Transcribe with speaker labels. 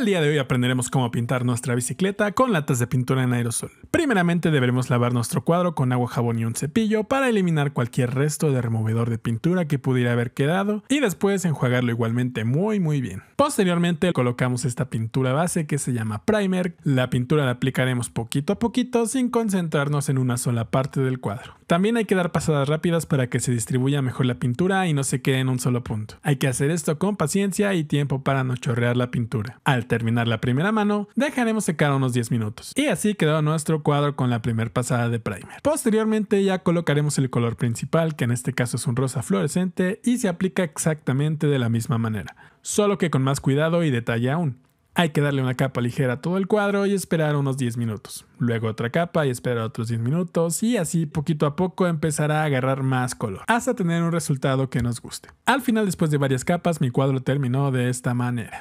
Speaker 1: El día de hoy aprenderemos cómo pintar nuestra bicicleta con latas de pintura en aerosol. Primeramente deberemos lavar nuestro cuadro con agua, jabón y un cepillo para eliminar cualquier resto de removedor de pintura que pudiera haber quedado y después enjuagarlo igualmente muy muy bien. Posteriormente colocamos esta pintura base que se llama primer. La pintura la aplicaremos poquito a poquito sin concentrarnos en una sola parte del cuadro. También hay que dar pasadas rápidas para que se distribuya mejor la pintura y no se quede en un solo punto. Hay que hacer esto con paciencia y tiempo para no chorrear la pintura. Al terminar la primera mano, dejaremos secar unos 10 minutos. Y así quedó nuestro cuadro con la primera pasada de primer. Posteriormente ya colocaremos el color principal, que en este caso es un rosa fluorescente, y se aplica exactamente de la misma manera, solo que con más cuidado y detalle aún. Hay que darle una capa ligera a todo el cuadro y esperar unos 10 minutos. Luego otra capa y esperar otros 10 minutos y así poquito a poco empezará a agarrar más color hasta tener un resultado que nos guste. Al final después de varias capas mi cuadro terminó de esta manera.